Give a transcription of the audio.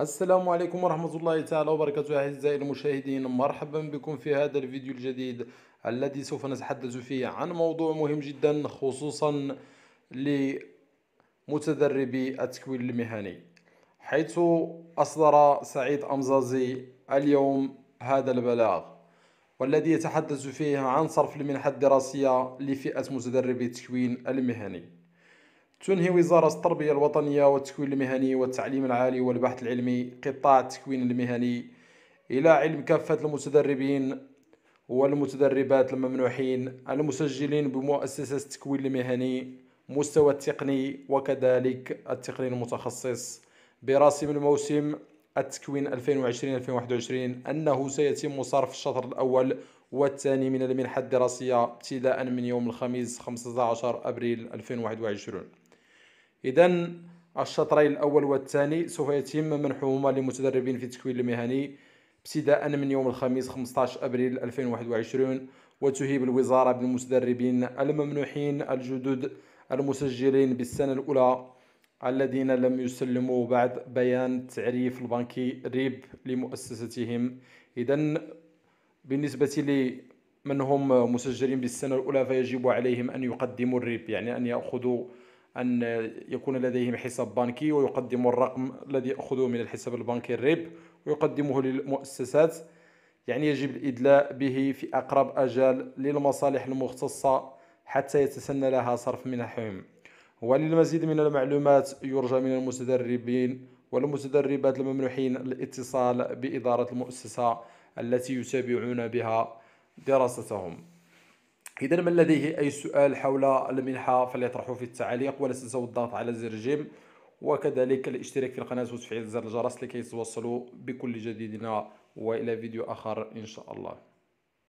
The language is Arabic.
السلام عليكم ورحمة الله تعالى وبركاته أعزائي المشاهدين مرحبا بكم في هذا الفيديو الجديد الذي سوف نتحدث فيه عن موضوع مهم جدا خصوصا لمتدربي التكوين المهني حيث أصدر سعيد أمزازي اليوم هذا البلاغ والذي يتحدث فيه عن صرف المنحة الدراسية لفئة متدربي التكوين المهني تنهي وزارة التربية الوطنية والتكوين المهني والتعليم العالي والبحث العلمي قطاع التكوين المهني إلى علم كافة المتدربين والمتدربات الممنوحين المسجلين بمؤسسة التكوين المهني مستوى التقني وكذلك التقني المتخصص براسم الموسم التكوين 2020-2021 أنه سيتم صرف الشطر الأول والثاني من المنحة الدراسية ابتداء من يوم الخميس 15 أبريل 2021 إذا الشطرين الأول والثاني سوف يتم منحهما للمتدربين في التكوين المهني ابتداء من يوم الخميس 15 أبريل 2021 وتهيب الوزارة بالمتدربين الممنوحين الجدد المسجلين بالسنة الأولى الذين لم يسلموا بعد بيان التعريف البنكي ريب لمؤسستهم إذا بالنسبة لمن هم مسجلين بالسنة الأولى فيجب عليهم أن يقدموا الريب يعني أن يأخذوا أن يكون لديهم حساب بنكي ويقدموا الرقم الذي يأخذوه من الحساب البنكي الريب ويقدمه للمؤسسات يعني يجب الإدلاء به في أقرب أجال للمصالح المختصة حتى يتسنى لها صرف منحهم وللمزيد من المعلومات يرجى من المتدربين والمتدربات الممنوحين الاتصال بإدارة المؤسسة التي يتابعون بها دراستهم إذا من لديه أي سؤال حول المنحة فليطرحه في التعليق ولا تنسوا الضغط على زر جيم وكذلك الاشتراك في القناة وتفعيل زر الجرس لكي توصلوا بكل جديدنا وإلى فيديو آخر إن شاء الله